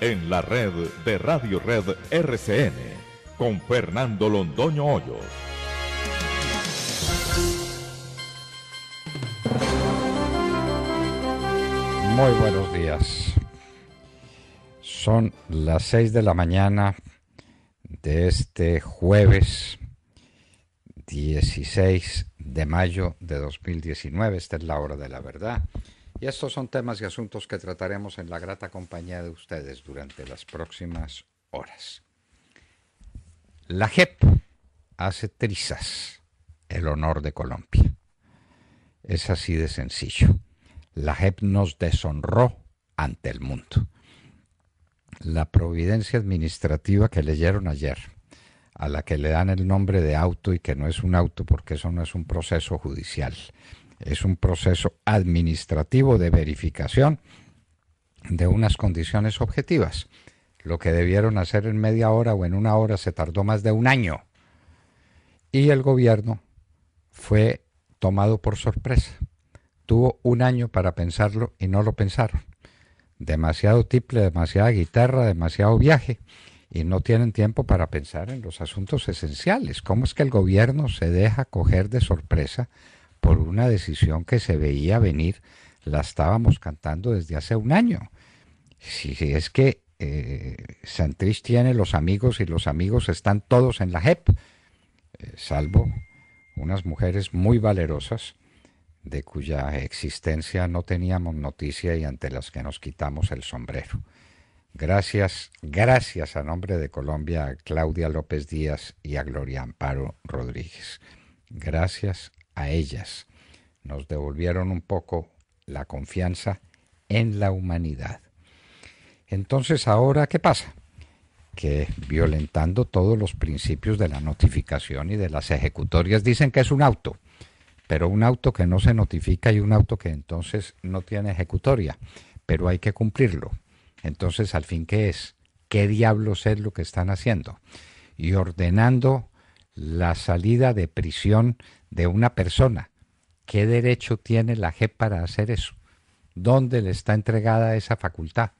en la red de Radio Red RCN con Fernando Londoño Hoyos. Muy buenos días. Son las 6 de la mañana de este jueves 16 de mayo de 2019. Esta es la hora de la verdad. Y estos son temas y asuntos que trataremos en la grata compañía de ustedes durante las próximas horas. La JEP hace trizas el honor de Colombia. Es así de sencillo. La JEP nos deshonró ante el mundo. La providencia administrativa que leyeron ayer, a la que le dan el nombre de auto y que no es un auto porque eso no es un proceso judicial, es un proceso administrativo de verificación de unas condiciones objetivas. Lo que debieron hacer en media hora o en una hora se tardó más de un año. Y el gobierno fue tomado por sorpresa. Tuvo un año para pensarlo y no lo pensaron. Demasiado tiple, demasiada guitarra, demasiado viaje y no tienen tiempo para pensar en los asuntos esenciales. ¿Cómo es que el gobierno se deja coger de sorpresa por una decisión que se veía venir, la estábamos cantando desde hace un año. Si, es que eh, Santrich tiene los amigos y los amigos están todos en la JEP, eh, salvo unas mujeres muy valerosas de cuya existencia no teníamos noticia y ante las que nos quitamos el sombrero. Gracias, gracias a nombre de Colombia a Claudia López Díaz y a Gloria Amparo Rodríguez. Gracias, a ellas. Nos devolvieron un poco la confianza en la humanidad. Entonces ahora, ¿qué pasa? Que violentando todos los principios de la notificación y de las ejecutorias dicen que es un auto, pero un auto que no se notifica y un auto que entonces no tiene ejecutoria, pero hay que cumplirlo. Entonces, al fin, ¿qué es? ¿Qué diablos es lo que están haciendo? Y ordenando la salida de prisión de una persona. ¿Qué derecho tiene la JEP para hacer eso? ¿Dónde le está entregada esa facultad?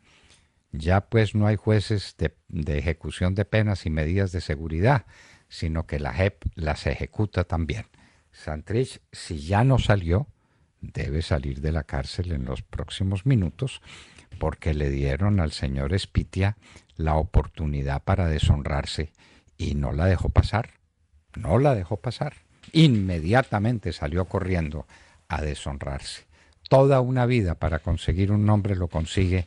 Ya pues no hay jueces de, ejecución de penas y medidas de seguridad, sino que la JEP las ejecuta también. Santrich, si ya no salió, debe salir de la cárcel en los próximos minutos porque le dieron al señor Spitia la oportunidad para deshonrarse y no la dejó pasar. No la dejó pasar. Inmediatamente salió corriendo a deshonrarse. Toda una vida para conseguir un nombre lo consigue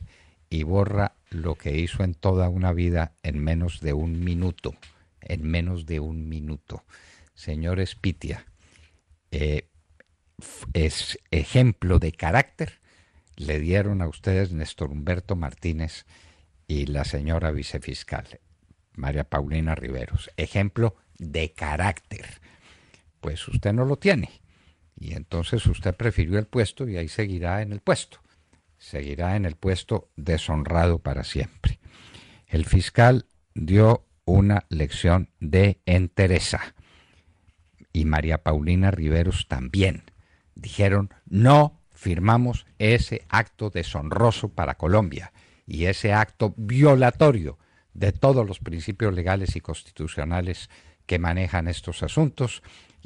y borra lo que hizo en toda una vida en menos de un minuto. En menos de un minuto. Señor Pitia, eh, es ejemplo de carácter le dieron a ustedes Néstor Humberto Martínez y la señora vicefiscal, María Paulina Riveros. Ejemplo de carácter. Pues usted no lo tiene. Y entonces usted prefirió el puesto y ahí seguirá en el puesto. Seguirá en el puesto deshonrado para siempre. El fiscal dio una lección de entereza. Y María Paulina Riveros también. Dijeron, no firmamos ese acto deshonroso para Colombia y ese acto violatorio de todos los principios legales y constitucionales que manejan estos asuntos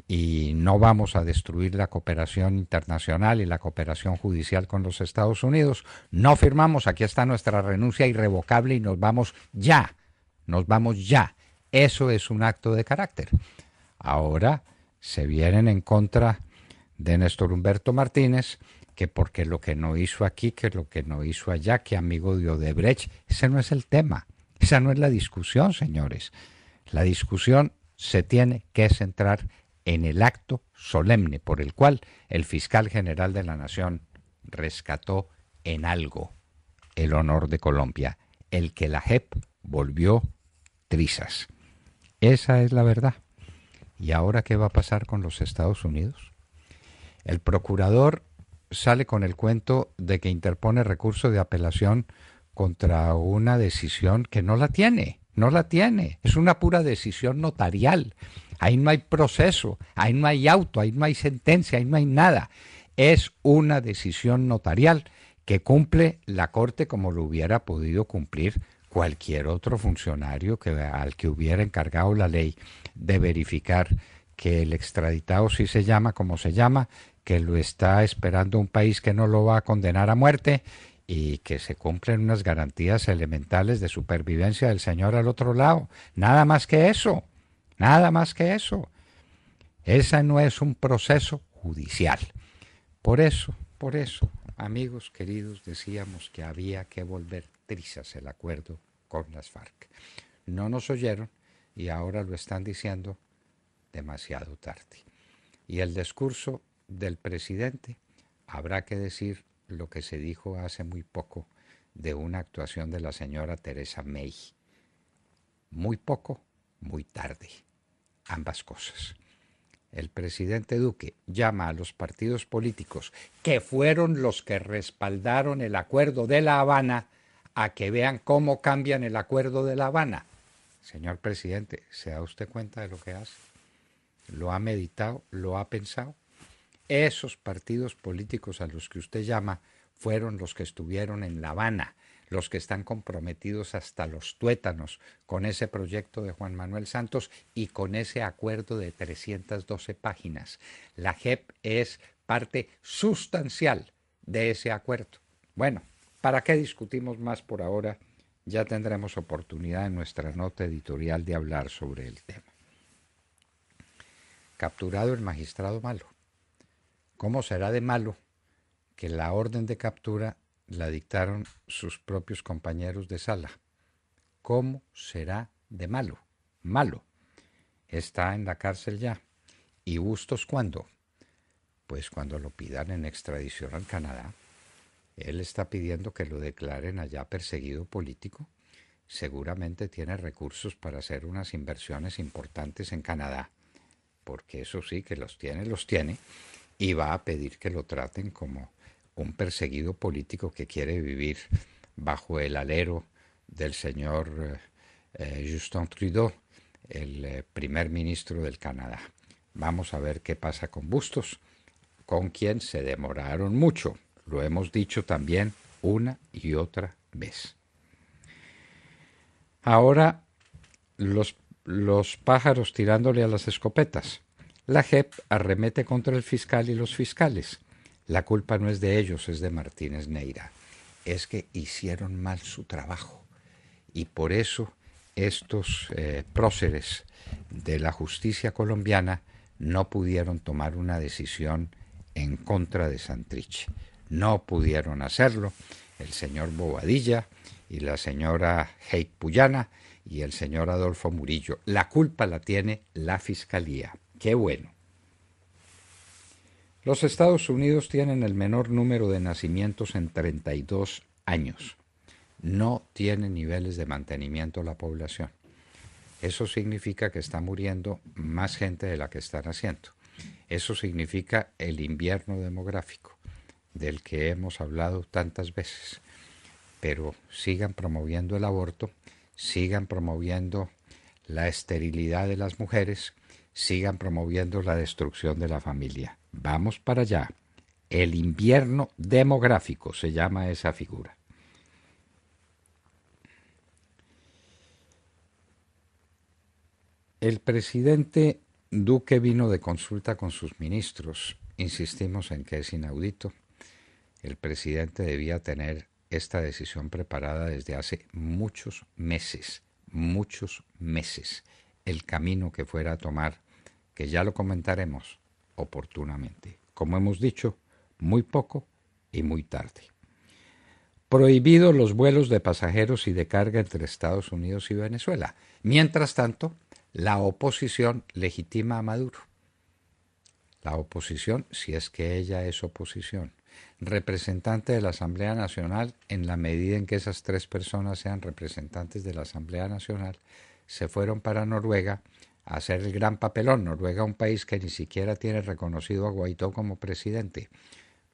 y no vamos a destruir la cooperación internacional y la cooperación judicial con los Estados Unidos. No firmamos, aquí está nuestra renuncia irrevocable y nos vamos ya, nos vamos ya. Eso es un acto de carácter. Ahora se vienen en contra de Néstor Humberto Martínez, que porque lo que no hizo aquí, que lo que no hizo allá, que amigo de Odebrecht, ese no es el tema, esa no es la discusión, señores. La discusión se tiene que centrar en el acto solemne por el cual el fiscal general de la Nación rescató en algo el honor de Colombia, el que la JEP volvió trizas. Esa es la verdad. ¿Y ahora qué va a pasar con los Estados Unidos? El procurador sale con el cuento de que interpone recurso de apelación contra una decisión que no la tiene. No la tiene. Es una pura decisión notarial. Ahí no hay proceso, ahí no hay auto, ahí no hay sentencia, ahí no hay nada. Es una decisión notarial que cumple la Corte como lo hubiera podido cumplir cualquier otro funcionario que, al que hubiera encargado la ley de verificar que el extraditado si se llama como se llama, que lo está esperando un país que no lo va a condenar a muerte y que se cumplen unas garantías elementales de supervivencia del Señor al otro lado. Nada más que eso, nada más que eso. Ese no es un proceso judicial. Por eso, por eso, amigos queridos, decíamos que había que volver trizas el acuerdo con las FARC. No nos oyeron y ahora lo están diciendo demasiado tarde. Y el discurso del presidente habrá que decir lo que se dijo hace muy poco de una actuación de la señora Teresa May. Muy poco, muy tarde. Ambas cosas. El presidente Duque llama a los partidos políticos, que fueron los que respaldaron el acuerdo de La Habana, a que vean cómo cambian el acuerdo de La Habana. Señor presidente, ¿se da usted cuenta de lo que hace? ¿Lo ha meditado? ¿Lo ha pensado? Esos partidos políticos a los que usted llama fueron los que estuvieron en La Habana, los que están comprometidos hasta los tuétanos con ese proyecto de Juan Manuel Santos y con ese acuerdo de 312 páginas. La JEP es parte sustancial de ese acuerdo. Bueno, ¿para qué discutimos más por ahora? Ya tendremos oportunidad en nuestra nota editorial de hablar sobre el tema. Capturado el magistrado malo. ¿Cómo será de malo que la orden de captura la dictaron sus propios compañeros de sala? ¿Cómo será de malo? Malo. Está en la cárcel ya. ¿Y gustos cuándo? Pues cuando lo pidan en extradición al Canadá. Él está pidiendo que lo declaren allá perseguido político. Seguramente tiene recursos para hacer unas inversiones importantes en Canadá, porque eso sí que los tiene, los tiene y va a pedir que lo traten como un perseguido político que quiere vivir bajo el alero del señor eh, eh, Justin Trudeau, el eh, primer ministro del Canadá. Vamos a ver qué pasa con Bustos, con quien se demoraron mucho. Lo hemos dicho también una y otra vez. Ahora los, los pájaros tirándole a las escopetas. La JEP arremete contra el fiscal y los fiscales. La culpa no es de ellos, es de Martínez Neira. Es que hicieron mal su trabajo. Y por eso estos eh, próceres de la justicia colombiana no pudieron tomar una decisión en contra de Santrich. No pudieron hacerlo. El señor Bobadilla y la señora Heit Puyana y el señor Adolfo Murillo. La culpa la tiene la fiscalía. Qué bueno. Los Estados Unidos tienen el menor número de nacimientos en 32 años. No tiene niveles de mantenimiento la población. Eso significa que está muriendo más gente de la que está naciendo. Eso significa el invierno demográfico del que hemos hablado tantas veces. Pero sigan promoviendo el aborto, sigan promoviendo la esterilidad de las mujeres, sigan promoviendo la destrucción de la familia. Vamos para allá. El invierno demográfico se llama esa figura. El presidente Duque vino de consulta con sus ministros. Insistimos en que es inaudito. El presidente debía tener esta decisión preparada desde hace muchos meses, muchos meses, el camino que fuera a tomar que ya lo comentaremos oportunamente. Como hemos dicho, muy poco y muy tarde. Prohibidos los vuelos de pasajeros y de carga entre Estados Unidos y Venezuela. Mientras tanto, la oposición legitima a Maduro. La oposición, si es que ella es oposición, representante de la Asamblea Nacional, en la medida en que esas tres personas sean representantes de la Asamblea Nacional, se fueron para Noruega hacer el gran papelón. Noruega, un país que ni siquiera tiene reconocido a Guaidó como presidente,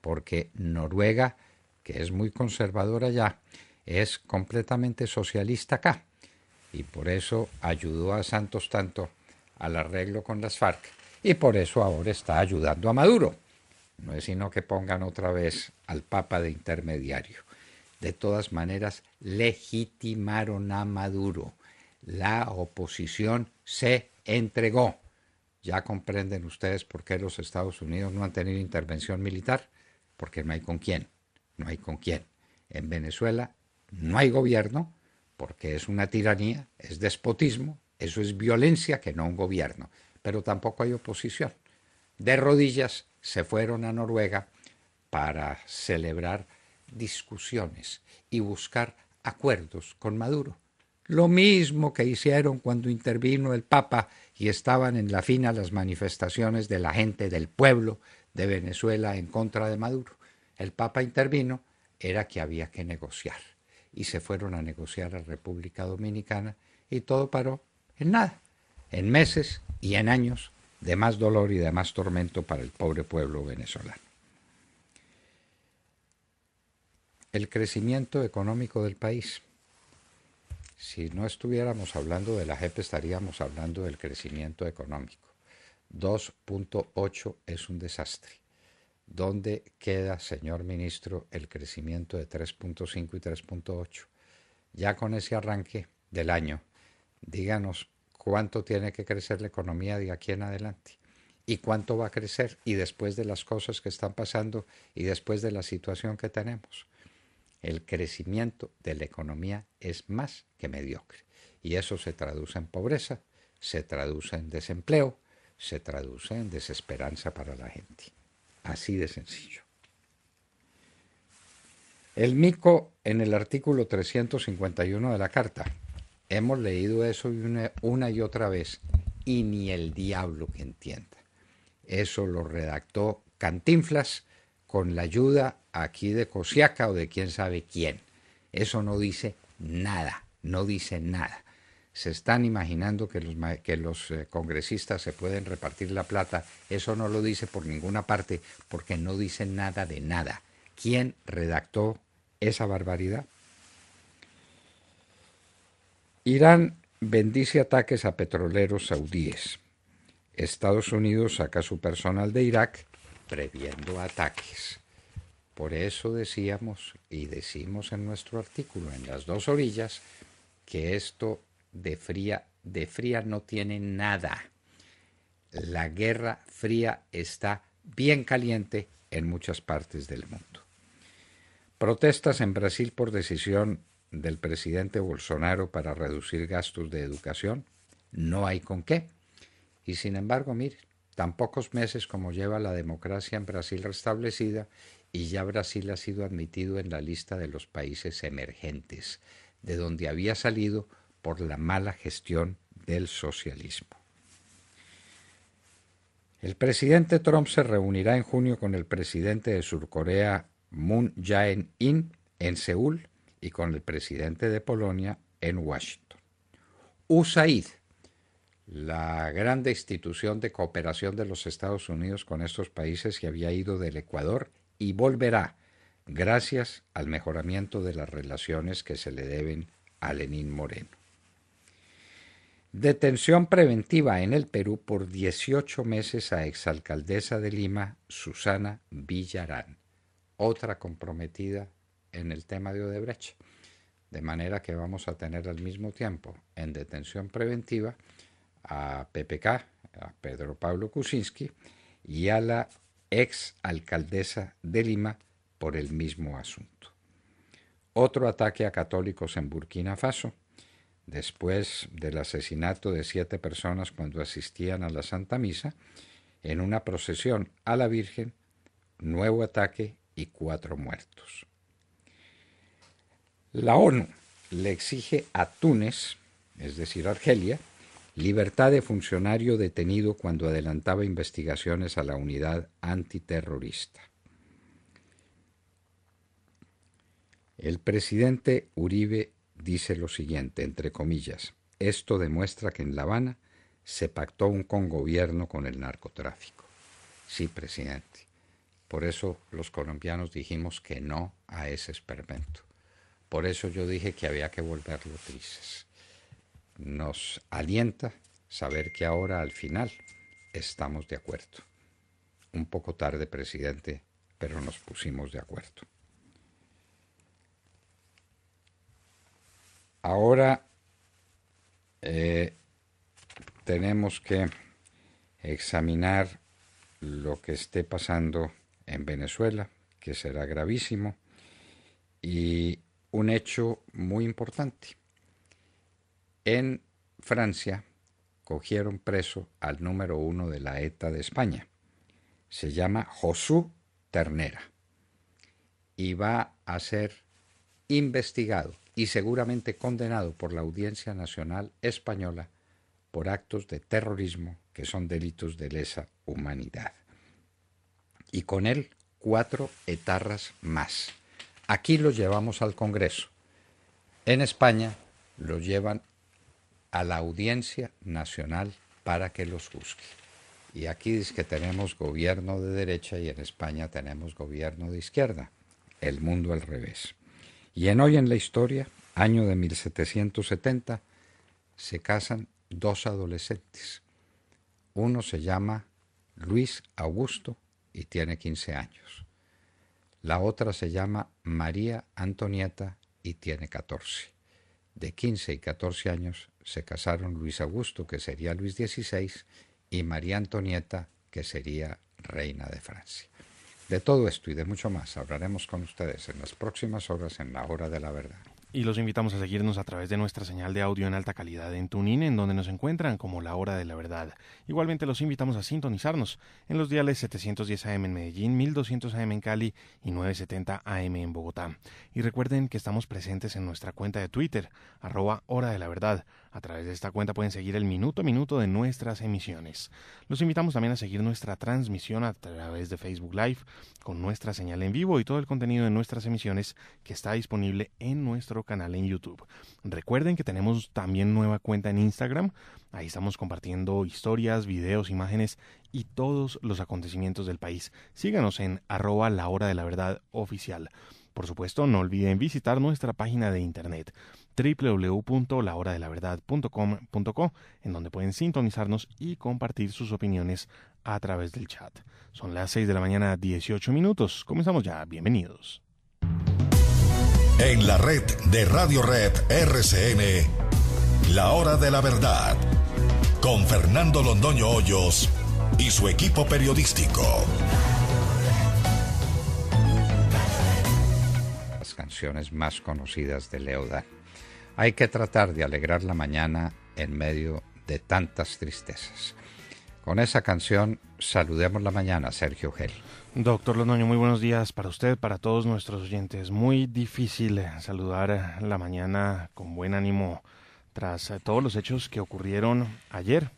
porque Noruega, que es muy conservadora ya, es completamente socialista acá. Y por eso ayudó a Santos tanto al arreglo con las FARC. Y por eso ahora está ayudando a Maduro. No es sino que pongan otra vez al Papa de intermediario. De todas maneras, legitimaron a Maduro la oposición se entregó. Ya comprenden ustedes por qué los Estados Unidos no han tenido intervención militar, porque no hay con quién, no hay con quién. En Venezuela no hay gobierno, porque es una tiranía, es despotismo, eso es violencia que no un gobierno, pero tampoco hay oposición. De rodillas se fueron a Noruega para celebrar discusiones y buscar acuerdos con Maduro. Lo mismo que hicieron cuando intervino el Papa y estaban en la fina las manifestaciones de la gente del pueblo de Venezuela en contra de Maduro. El Papa intervino, era que había que negociar. Y se fueron a negociar a República Dominicana y todo paró en nada, en meses y en años de más dolor y de más tormento para el pobre pueblo venezolano. El crecimiento económico del país si no estuviéramos hablando de la JEP, estaríamos hablando del crecimiento económico. 2.8 es un desastre. ¿Dónde queda, señor ministro, el crecimiento de 3.5 y 3.8? Ya con ese arranque del año, díganos cuánto tiene que crecer la economía de aquí en adelante y cuánto va a crecer y después de las cosas que están pasando y después de la situación que tenemos el crecimiento de la economía es más que mediocre. Y eso se traduce en pobreza, se traduce en desempleo, se traduce en desesperanza para la gente. Así de sencillo. El mico en el artículo 351 de la carta. Hemos leído eso una, y otra vez y ni el diablo que entienda. Eso lo redactó Cantinflas con la ayuda aquí de Cosiaca o de quién sabe quién. Eso no dice nada, no dice nada. Se están imaginando que los, que los eh, congresistas se pueden repartir la plata. Eso no lo dice por ninguna parte porque no dice nada de nada. ¿Quién redactó esa barbaridad? Irán bendice ataques a petroleros saudíes. Estados Unidos saca su personal de Irak previendo ataques. Por eso decíamos y decimos en nuestro artículo, en las dos orillas, que esto de fría, de fría no tiene nada. La guerra fría está bien caliente en muchas partes del mundo. Protestas en Brasil por decisión del presidente Bolsonaro para reducir gastos de educación. No hay con qué. Y sin embargo, miren, tan pocos meses como lleva la democracia en Brasil restablecida y ya Brasil ha sido admitido en la lista de los países emergentes, de donde había salido por la mala gestión del socialismo. El presidente Trump se reunirá en junio con el presidente de Surcorea Moon Jae-in en Seúl y con el presidente de Polonia en Washington. USAID, la grande institución de cooperación de los Estados Unidos con estos países que había ido del Ecuador y volverá gracias al mejoramiento de las relaciones que se le deben a Lenín Moreno. Detención preventiva en el Perú por 18 meses a exalcaldesa de Lima, Susana Villarán, otra comprometida en el tema de Odebrecht. De manera que vamos a tener al mismo tiempo en detención preventiva a PPK, a Pedro Pablo Kuczynski, y a la ex alcaldesa de Lima por el mismo asunto. Otro ataque a católicos en Burkina Faso, después del asesinato de siete personas cuando asistían a la Santa Misa, en una procesión a la Virgen, nuevo ataque y cuatro muertos. La ONU le exige a Túnez, es decir, Argelia, Libertad de funcionario detenido cuando adelantaba investigaciones a la unidad antiterrorista. El presidente Uribe dice lo siguiente, entre comillas, esto demuestra que en La Habana se pactó un congobierno con el narcotráfico. Sí, presidente. Por eso los colombianos dijimos que no a ese experimento. Por eso yo dije que había que volverlo tristes nos alienta saber que ahora al final estamos de acuerdo. Un poco tarde, presidente, pero nos pusimos de acuerdo. Ahora eh, tenemos que examinar lo que esté pasando en Venezuela, que será gravísimo, y un hecho muy importante en Francia cogieron preso al número uno de la ETA de España. Se llama Josú Ternera. Y va a ser investigado y seguramente condenado por la Audiencia Nacional Española por actos de terrorismo que son delitos de lesa humanidad. Y con él cuatro etarras más. Aquí los llevamos al Congreso. En España los llevan a la audiencia nacional para que los busque Y aquí dice que tenemos gobierno de derecha y en España tenemos gobierno de izquierda. El mundo al revés. Y en hoy en la historia, año de 1770, se casan dos adolescentes. Uno se llama Luis Augusto y tiene 15 años. La otra se llama María Antonieta y tiene 14. De 15 y 14 años se casaron Luis Augusto, que sería Luis XVI, y María Antonieta, que sería reina de Francia. De todo esto y de mucho más hablaremos con ustedes en las próximas horas en la hora de la verdad. Y los invitamos a seguirnos a través de nuestra señal de audio en alta calidad en Tunin, en donde nos encuentran como La Hora de la Verdad. Igualmente los invitamos a sintonizarnos en los diales 710 AM en Medellín, 1200 AM en Cali y 970 AM en Bogotá. Y recuerden que estamos presentes en nuestra cuenta de Twitter, arroba Hora de la Verdad a través de esta cuenta pueden seguir el minuto a minuto de nuestras emisiones. Los invitamos también a seguir nuestra transmisión a través de Facebook Live con nuestra señal en vivo y todo el contenido de nuestras emisiones que está disponible en nuestro canal en YouTube. Recuerden que tenemos también nueva cuenta en Instagram. Ahí estamos compartiendo historias, videos, imágenes y todos los acontecimientos del país. Síganos en arroba la hora de la verdad oficial. Por supuesto, no olviden visitar nuestra página de internet www.lahoradelaverdad.com.co, en donde pueden sintonizarnos y compartir sus opiniones a través del chat. Son las 6 de la mañana, 18 minutos. Comenzamos ya. Bienvenidos. En la red de Radio Red RCN, La Hora de la Verdad, con Fernando Londoño Hoyos y su equipo periodístico. Las canciones más conocidas de Leoda. Hay que tratar de alegrar la mañana en medio de tantas tristezas. Con esa canción saludemos la mañana, Sergio Gel. Doctor Londoño, muy buenos días para usted, para todos nuestros oyentes. Muy difícil eh, saludar eh, la mañana con buen ánimo tras eh, todos los hechos que ocurrieron ayer.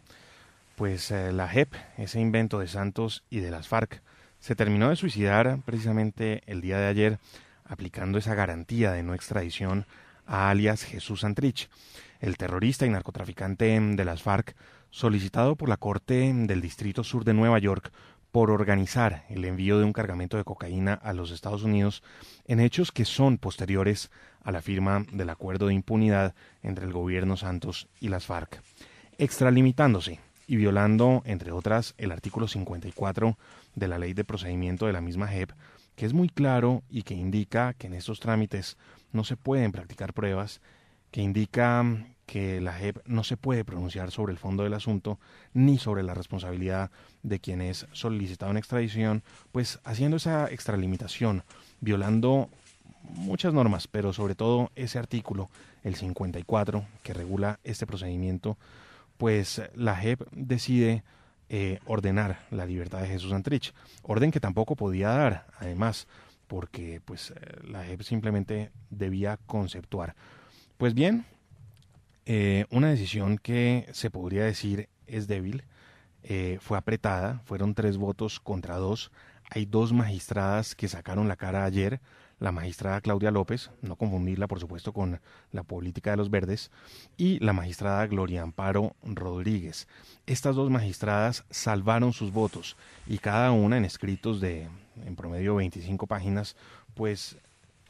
Pues la JEP, ese invento de Santos y de las FARC, se terminó de suicidar precisamente el día de ayer aplicando esa garantía de no extradición alias Jesús Santrich, el terrorista y narcotraficante de las FARC, solicitado por la Corte del Distrito Sur de Nueva York por organizar el envío de un cargamento de cocaína a los Estados Unidos en hechos que son posteriores a la firma del acuerdo de impunidad entre el gobierno Santos y las FARC, extralimitándose y violando, entre otras, el artículo 54 de la Ley de Procedimiento de la misma JEP que es muy claro y que indica que en estos trámites no se pueden practicar pruebas, que indica mm, que la JEP no se puede pronunciar sobre el fondo del asunto ni sobre la responsabilidad de quien es solicitado en extradición, pues haciendo esa extralimitación, violando muchas normas, pero sobre todo ese artículo, el 54, que regula este procedimiento, pues la JEP decide eh, ordenar la libertad de Jesús Antrich Orden que tampoco podía dar, además, porque pues eh, la JEP simplemente debía conceptuar. Pues bien, eh, una decisión que se podría decir es débil, fue apretada, fueron tres votos contra dos, hay dos magistradas que sacaron la cara ayer, la magistrada Claudia López, no confundirla por supuesto con la política de los verdes, y la magistrada Gloria Amparo Rodríguez. Estas dos magistradas salvaron sus votos y cada una en escritos de en promedio 25 páginas, pues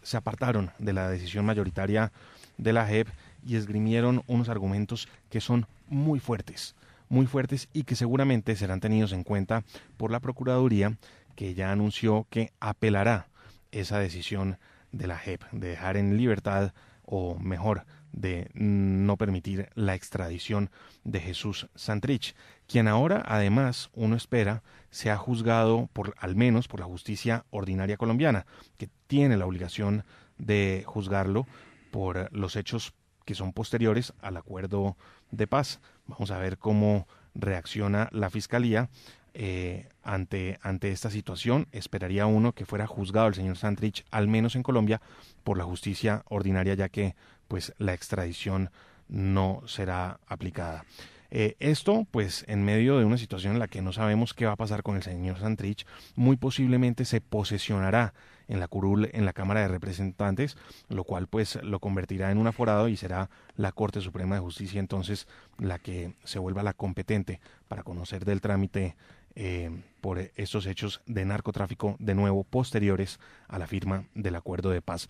se apartaron de la decisión mayoritaria de la JEP y esgrimieron unos argumentos que son muy fuertes, muy fuertes y que seguramente serán tenidos en cuenta por la Procuraduría, que ya anunció que apelará esa decisión de la JEP, de dejar en libertad o mejor, de no permitir la extradición de Jesús Santrich, quien ahora, además, uno espera, sea juzgado por al menos por la justicia ordinaria colombiana, que tiene la obligación de juzgarlo por los hechos que son posteriores al acuerdo de paz. Vamos a ver cómo reacciona la fiscalía eh, ante, ante esta situación. Esperaría uno que fuera juzgado el señor Santrich, al menos en Colombia, por la justicia ordinaria, ya que pues la extradición no será aplicada. Eh, esto, pues, en medio de una situación en la que no sabemos qué va a pasar con el señor Santrich, muy posiblemente se posesionará en la curul, en la Cámara de Representantes, lo cual, pues, lo convertirá en un aforado y será la Corte Suprema de Justicia entonces la que se vuelva la competente para conocer del trámite eh, por estos hechos de narcotráfico, de nuevo posteriores a la firma del acuerdo de paz.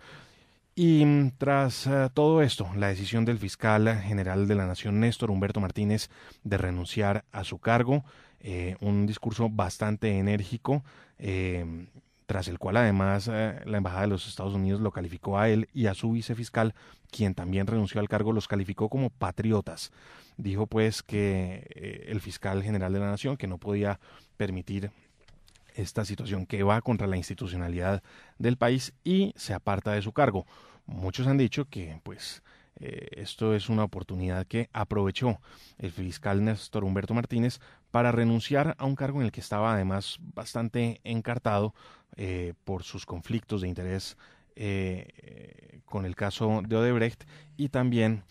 Y mm, tras eh, todo esto, la decisión del fiscal general de la Nación, Néstor Humberto Martínez, de renunciar a su cargo, eh, un discurso bastante enérgico, tras el cual además eh, la Embajada de los Estados Unidos lo calificó a él y a su vicefiscal, quien también renunció al cargo, los calificó como patriotas. Dijo pues que eh, el fiscal general de la Nación, que no podía permitir esta situación que va contra la institucionalidad del país y se aparta de su cargo. Muchos han dicho que pues eh, esto es una oportunidad que aprovechó el fiscal Néstor Humberto Martínez para renunciar a un cargo en el que estaba además bastante encartado eh, por sus conflictos de interés eh, con el caso de Odebrecht y también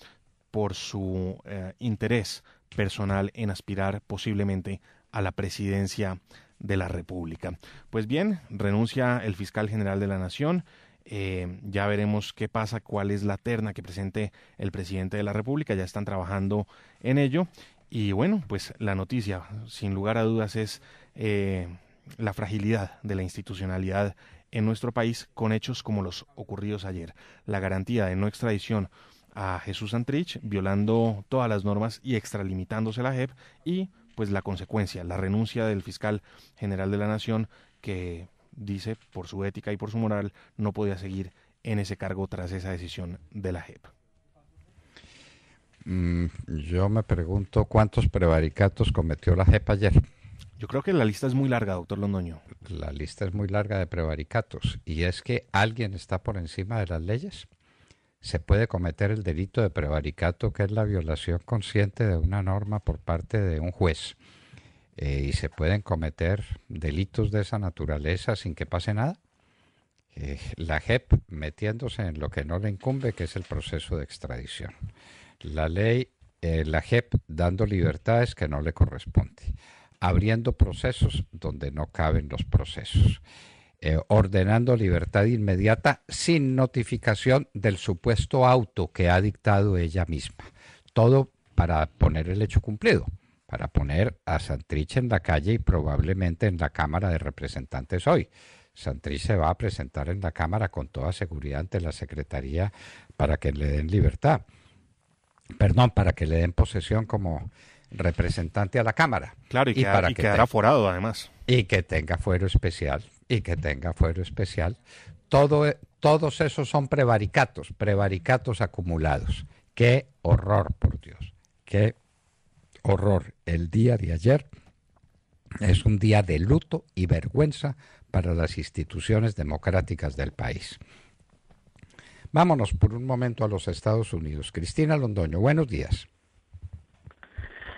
por su interés personal en aspirar posiblemente a la presidencia de la República. Pues bien, renuncia el fiscal general de la Nación. Eh, ya veremos qué pasa, cuál es la terna que presente el presidente de la República. Ya están trabajando en ello. Y bueno, pues la noticia, sin lugar a dudas, es eh, la fragilidad de la institucionalidad en nuestro país con hechos como los ocurridos ayer. La garantía de no extradición a Jesús Antrich violando todas las normas y extralimitándose la JEP, y pues la consecuencia, la renuncia del fiscal general de la Nación, que dice, por su ética y por su moral, no podía seguir en ese cargo tras esa decisión de la JEP. Mm, yo me pregunto cuántos prevaricatos cometió la JEP ayer. Yo creo que la lista es muy larga, doctor Londoño. La lista es muy larga de prevaricatos. Y es que alguien está por encima de las leyes. Se puede cometer el delito de prevaricato, que es la violación consciente de una norma por parte de un juez eh, y se pueden cometer delitos de esa naturaleza sin que pase nada. Eh, la JEP metiéndose en lo que no le incumbe, que es el proceso de extradición. La ley, eh, la JEP dando libertades que no le corresponde, abriendo procesos donde no caben los procesos. ordenando libertad inmediata sin notificación del supuesto auto que ha dictado ella misma. Todo para poner el hecho cumplido para poner a Santrich en la calle y probablemente en la Cámara de Representantes hoy. Santrich se va a presentar en la Cámara con toda seguridad ante la Secretaría para que le den libertad. Perdón, para que le den posesión como representante a la Cámara. Claro, y, para que quedará forado además. Y que tenga fuero especial, y que tenga fuero especial. Todo, e-, todos esos son prevaricatos, prevaricatos acumulados. Qué horror, por Dios. Qué horror el día de ayer es un día de luto y vergüenza para las instituciones democráticas del país. Vámonos por un momento a los Estados Unidos. Cristina Londoño, buenos días.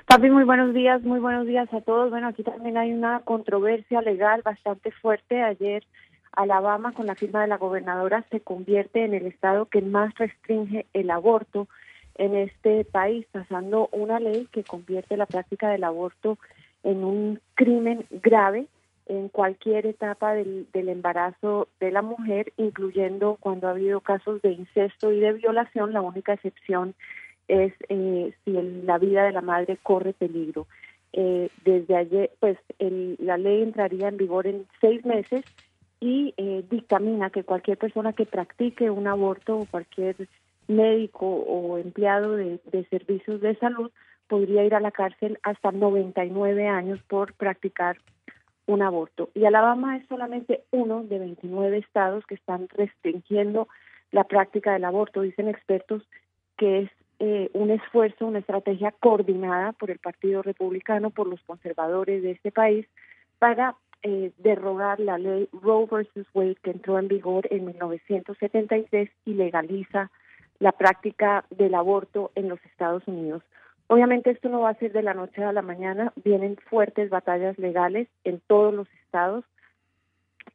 Papi, muy buenos días, muy buenos días a todos. Bueno, aquí también hay una controversia legal bastante fuerte. Ayer Alabama, con la firma de la gobernadora, se convierte en el estado que más restringe el aborto en este país, pasando una ley que convierte la práctica del aborto en un crimen grave en cualquier etapa del, del, embarazo de la mujer, incluyendo cuando ha habido casos de incesto y de violación. La única excepción es eh, si la vida de la madre corre peligro. Eh, desde ayer, pues la ley entraría en vigor en seis meses y eh, dictamina que cualquier persona que practique un aborto o cualquier médico o empleado de, servicios de salud podría ir a la cárcel hasta 99 años por practicar un aborto. Y Alabama es solamente uno de 29 estados que están restringiendo la práctica del aborto. Dicen expertos que es eh, un esfuerzo, una estrategia coordinada por el Partido Republicano, por los conservadores de este país, para eh, derrogar la ley Roe versus Wade que entró en vigor en 1973 y legaliza la práctica del aborto en los Estados Unidos. Obviamente esto no va a ser de la noche a la mañana, vienen fuertes batallas legales en todos los estados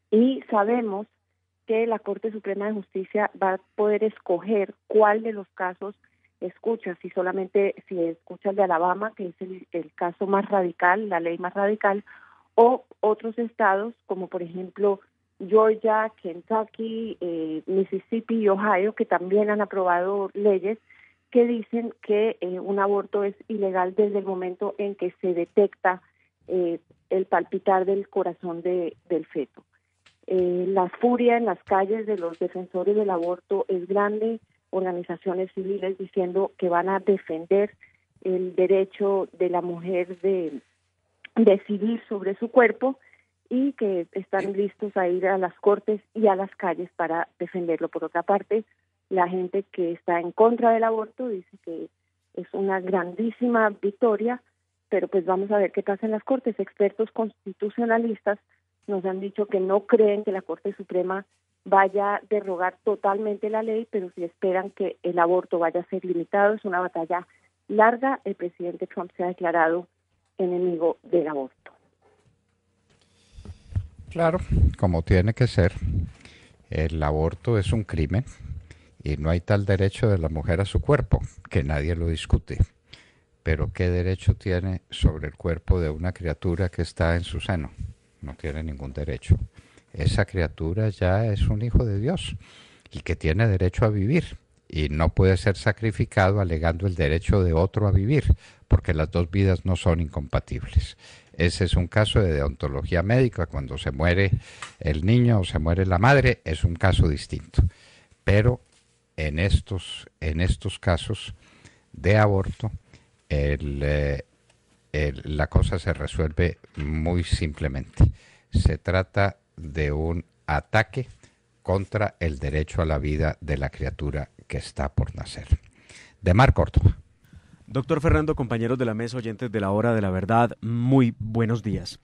y sabemos que la Corte Suprema de Justicia va a poder escoger cuál de los casos escucha, si solamente si escucha el de Alabama, que es el, el caso más radical, la ley más radical, o otros estados como por ejemplo Georgia, Kentucky, eh, Mississippi y Ohio, que también han aprobado leyes que dicen que eh, un aborto es ilegal desde el momento en que se detecta eh, el palpitar del corazón del feto. la furia en las calles de los defensores del aborto es grande, organizaciones civiles diciendo que van a defender el derecho de la mujer de decidir sobre su cuerpo y que están listos a ir a las cortes y a las calles para defenderlo. Por otra parte, la gente que está en contra del aborto dice que es una grandísima victoria, pero pues vamos a ver qué pasa en las cortes. Expertos constitucionalistas nos han dicho que no creen que la Corte Suprema vaya a derrogar totalmente la ley, pero si esperan que el aborto vaya a ser limitado, es una batalla larga. El presidente Trump se ha declarado enemigo del aborto. Claro, como tiene que ser. El aborto es un crimen y no hay tal derecho de la mujer a su cuerpo, que nadie lo discute. Pero ¿qué derecho tiene sobre el cuerpo de una criatura que está en su seno? No tiene ningún derecho. Esa criatura ya es un hijo de Dios y que tiene derecho a vivir y no puede ser sacrificado alegando el derecho de otro a vivir, porque las dos vidas no son incompatibles. Ese es un caso de deontología médica. Cuando se muere el niño o se muere la madre, es un caso distinto. Pero en estos, en estos casos de aborto, eh, la cosa se resuelve muy simplemente. Se trata de un ataque contra el derecho a la vida de la criatura que está por nacer. De Mar Córdoba. Doctor Fernando, compañeros de la mesa, oyentes de la hora de la verdad, muy buenos días.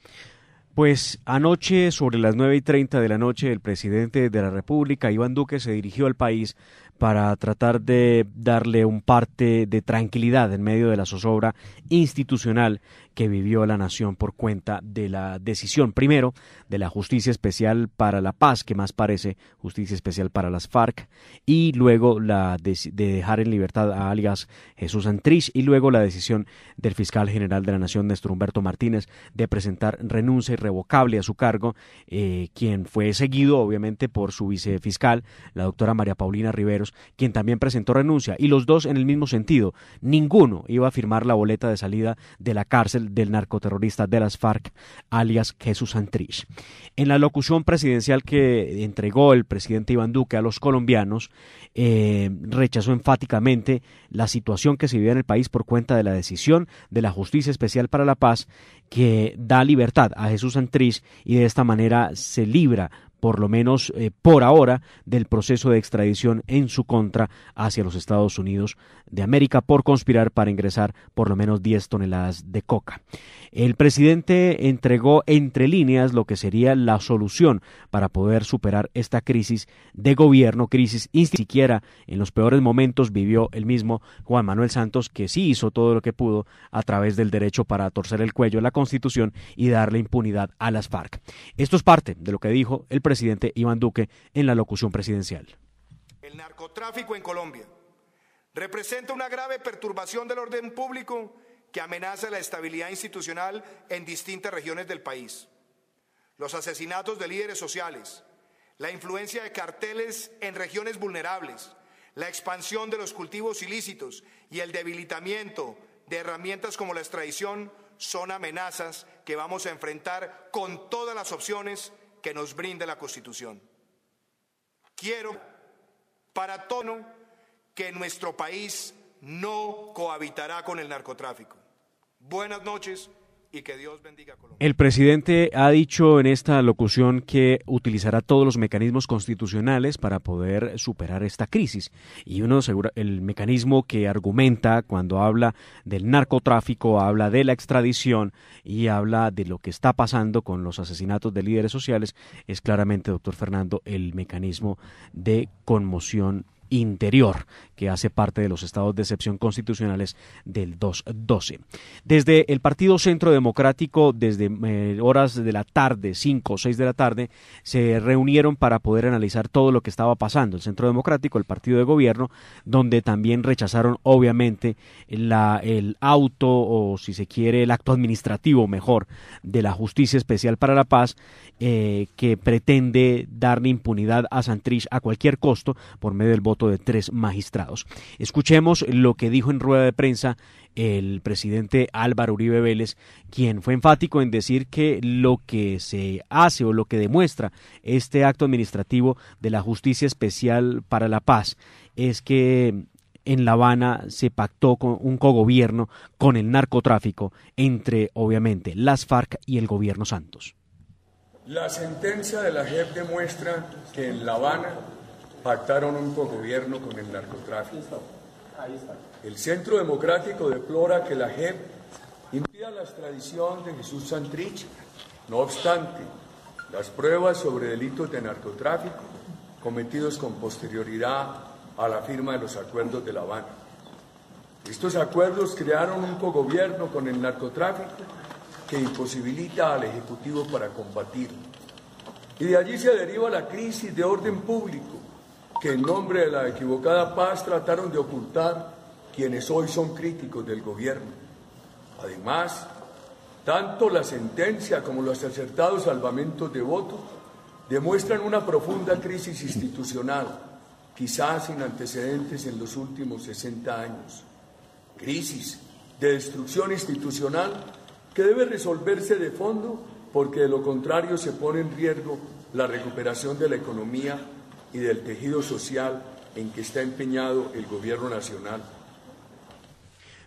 Pues anoche, sobre las 9 y 30 de la noche, el presidente de la República, Iván Duque, se dirigió al país para tratar de darle un parte de tranquilidad en medio de la zozobra institucional que vivió la nación por cuenta de la decisión, primero, de la Justicia Especial para la Paz, que más parece Justicia Especial para las FARC, y luego la de, dejar en libertad a alias Jesús Antrich, y luego la decisión del fiscal general de la Nación, Néstor Humberto Martínez, de presentar renuncia irrevocable a su cargo, eh, quien fue seguido, obviamente, por su vicefiscal, la doctora María Paulina Riveros, quien también presentó renuncia, y los dos en el mismo sentido. Ninguno iba a firmar la boleta de salida de la cárcel del, narcoterrorista de las FARC, alias Jesús Santrich. En la locución presidencial que entregó el presidente Iván Duque a los colombianos, eh, rechazó enfáticamente la situación que se vive en el país por cuenta de la decisión de la Justicia Especial para la Paz que da libertad a Jesús Santrich y de esta manera se libra por lo menos eh, por ahora, del proceso de extradición en su contra hacia los Estados Unidos de América por conspirar para ingresar por lo menos 10 toneladas de coca. El presidente entregó entre líneas lo que sería la solución para poder superar esta crisis de gobierno, crisis ni siquiera en los peores momentos vivió el mismo Juan Manuel Santos, que sí hizo todo lo que pudo a través del derecho para torcer el cuello a la Constitución y darle impunidad a las FARC. Esto es parte de lo que dijo el presidente presidente Iván Duque en la locución presidencial. El narcotráfico en Colombia representa una grave perturbación del orden público que amenaza la estabilidad institucional en distintas regiones del país. Los asesinatos de líderes sociales, la influencia de carteles en regiones vulnerables, la expansión de los cultivos ilícitos y el debilitamiento de herramientas como la extradición son amenazas que vamos a enfrentar con todas las opciones que nos brinde la Constitución. Quiero para tono, que nuestro país no cohabitará con el narcotráfico. Buenas noches el presidente ha dicho en esta locución que utilizará todos los mecanismos constitucionales para poder superar esta crisis. Y uno segura, el mecanismo que argumenta cuando habla del narcotráfico, habla de la extradición y habla de lo que está pasando con los asesinatos de líderes sociales, es claramente, doctor Fernando, el mecanismo de conmoción Interior, que hace parte de los estados de excepción constitucionales del 212. Desde el Partido Centro Democrático, desde eh, horas de la tarde, 5 o 6 de la tarde, se reunieron para poder analizar todo lo que estaba pasando. El Centro Democrático, el partido de gobierno, donde también rechazaron, obviamente, la, el auto o, si se quiere, el acto administrativo, mejor, de la Justicia Especial para la Paz, eh, que pretende darle impunidad a Santrich a cualquier costo por medio del voto de tres magistrados. Escuchemos lo que dijo en rueda de prensa el presidente Álvaro Uribe Vélez, quien fue enfático en decir que lo que se hace o lo que demuestra este acto administrativo de la Justicia Especial para la Paz es que en La Habana se pactó con un cogobierno con el narcotráfico entre, obviamente, las FARC y el gobierno Santos. La sentencia de la JEP demuestra que en La Habana pactaron un cogobierno con el narcotráfico. El Centro Democrático deplora que la JEP impida la extradición de Jesús Santrich. No obstante, las pruebas sobre delitos de narcotráfico cometidos con posterioridad a la firma de los acuerdos de La Habana. Estos acuerdos crearon un cogobierno con el narcotráfico que imposibilita al Ejecutivo para combatirlo. Y de allí se deriva la crisis de orden público que en nombre de la equivocada paz trataron de ocultar quienes hoy son críticos del gobierno. Además, tanto la sentencia como los acertados salvamentos de voto demuestran una profunda crisis institucional, quizás sin antecedentes en los últimos 60 años. Crisis de destrucción institucional que debe resolverse de fondo porque de lo contrario se pone en riesgo la recuperación de la economía y del tejido social en que está empeñado el gobierno nacional.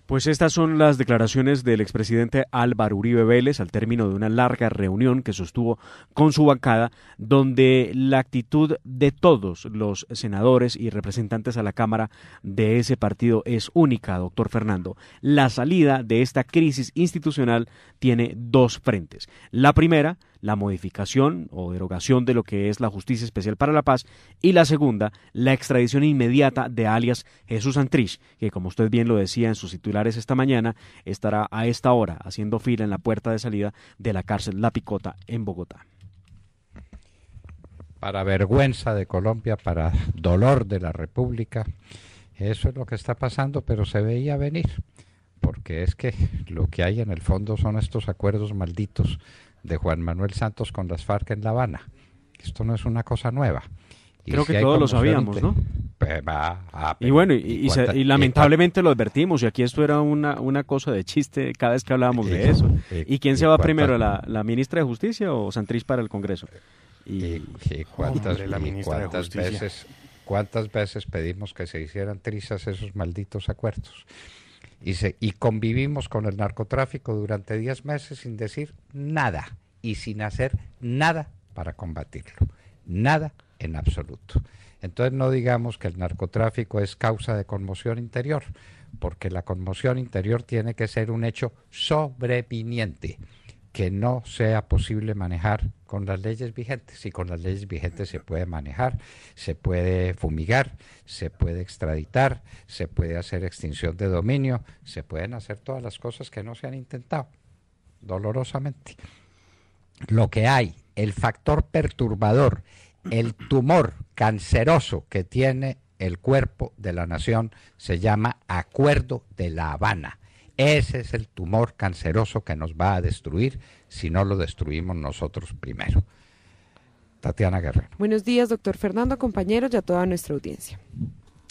Pues estas son las declaraciones del expresidente Álvaro Uribe Vélez al término de una larga reunión que sostuvo con su bancada, donde la actitud de todos los senadores y representantes a la Cámara de ese partido es única, doctor Fernando. La salida de esta crisis institucional tiene dos frentes. La primera, la modificación o derogación de lo que es la Justicia Especial para la Paz, y la segunda, la extradición inmediata de alias Jesús Antrich, que como usted bien lo decía en sus titulares esta mañana, estará a esta hora haciendo fila en la puerta de salida de la cárcel La Picota en Bogotá. Para vergüenza de Colombia, para dolor de la República, eso es lo que está pasando, pero se veía venir, porque es que lo que hay en el fondo son estos acuerdos malditos de Juan Manuel Santos con las FARC en La Habana. Esto no es una cosa nueva. Creo que todos lo sabíamos, ¿no? y bueno, y, lamentablemente lo advertimos, y aquí esto era una, una cosa de chiste cada vez que hablábamos de eso. ¿Y quién se va primero, la, ministra de Justicia o Santriz para el Congreso? Y, cuántas, veces, cuántas veces pedimos que se hicieran trizas esos malditos acuerdos. Y, y convivimos con el narcotráfico durante 10 meses sin decir nada y sin hacer nada para combatirlo. Nada en absoluto. Entonces no digamos que el narcotráfico es causa de conmoción interior, porque la conmoción interior tiene que ser un hecho sobreviniente que no sea posible manejar con las leyes vigentes. Y con las leyes vigentes se puede manejar, se puede fumigar, se puede extraditar, se puede hacer extinción de dominio, se pueden hacer todas las cosas que no se han intentado, dolorosamente. Lo que hay, el factor perturbador, el tumor canceroso que tiene el cuerpo de la nación se llama Acuerdo de la Habana. Ese es el tumor canceroso que nos va a destruir si no lo destruimos nosotros primero. Tatiana Guerrero. Buenos días, doctor Fernando, compañeros y a toda nuestra audiencia.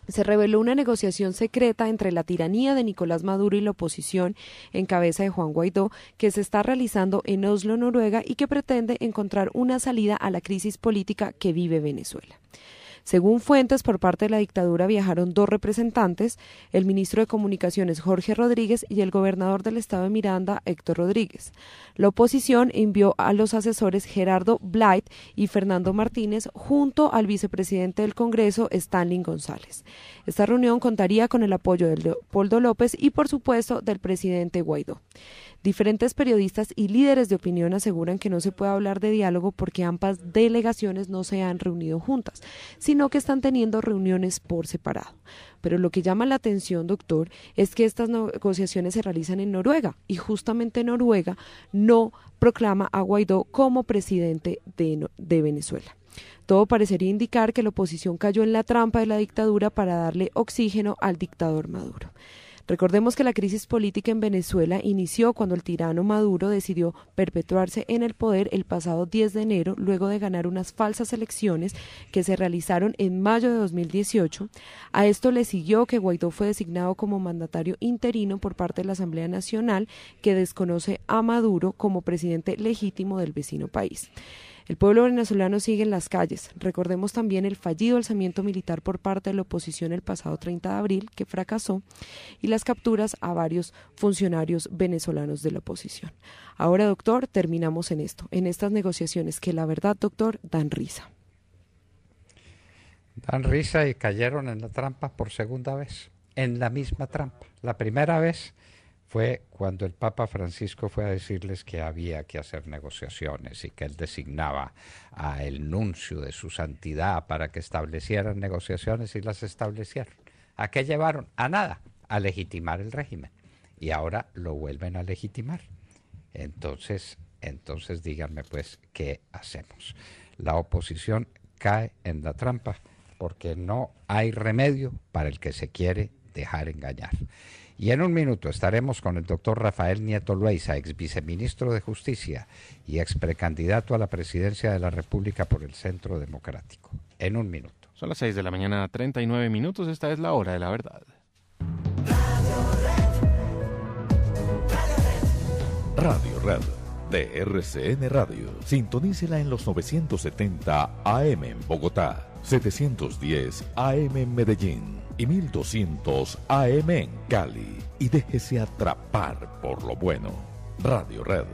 Se reveló una negociación secreta entre la tiranía de Nicolás Maduro y la oposición en cabeza de Juan Guaidó que se está realizando en Oslo, Noruega, y que pretende encontrar una salida a la crisis política que vive Venezuela. Según fuentes por parte de la dictadura viajaron dos representantes, el ministro de Comunicaciones Jorge Rodríguez y el gobernador del estado de Miranda Héctor Rodríguez. La oposición envió a los asesores Gerardo Blight y Fernando Martínez junto al vicepresidente del Congreso Stanley González. Esta reunión contaría con el apoyo de Leopoldo López y por supuesto del presidente Guaidó. Diferentes periodistas y líderes de opinión aseguran que no se puede hablar de diálogo porque ambas delegaciones no se han reunido juntas. Sin sino que están teniendo reuniones por separado. Pero lo que llama la atención, doctor, es que estas negociaciones se realizan en Noruega y justamente Noruega no proclama a Guaidó como presidente de, de Venezuela. Todo parecería indicar que la oposición cayó en la trampa de la dictadura para darle oxígeno al dictador Maduro. Recordemos que la crisis política en Venezuela inició cuando el tirano Maduro decidió perpetuarse en el poder el pasado 10 de enero, luego de ganar unas falsas elecciones que se realizaron en mayo de 2018. A esto le siguió que Guaidó fue designado como mandatario interino por parte de la Asamblea Nacional, que desconoce a Maduro como presidente legítimo del vecino país. El pueblo venezolano sigue en las calles. Recordemos también el fallido alzamiento militar por parte de la oposición el pasado 30 de abril, que fracasó, y las capturas a varios funcionarios venezolanos de la oposición. Ahora, doctor, terminamos en esto, en estas negociaciones que la verdad, doctor, dan risa. Dan risa y cayeron en la trampa por segunda vez, en la misma trampa. La primera vez fue cuando el Papa Francisco fue a decirles que había que hacer negociaciones y que él designaba a el nuncio de su santidad para que establecieran negociaciones y las establecieron. ¿A qué llevaron? A nada, a legitimar el régimen. Y ahora lo vuelven a legitimar. Entonces, entonces díganme pues qué hacemos. La oposición cae en la trampa porque no hay remedio para el que se quiere dejar engañar. Y en un minuto estaremos con el doctor Rafael Nieto Loaiza, ex viceministro de Justicia y ex precandidato a la presidencia de la República por el Centro Democrático. En un minuto. Son las 6 de la mañana, 39 minutos. Esta es la hora de la verdad. Radio Red. Radio Red. De RCN Radio. Sintonícela en los 970 AM en Bogotá, 710 AM en Medellín y 1200 AM en Cali y déjese atrapar por lo bueno. Radio Red.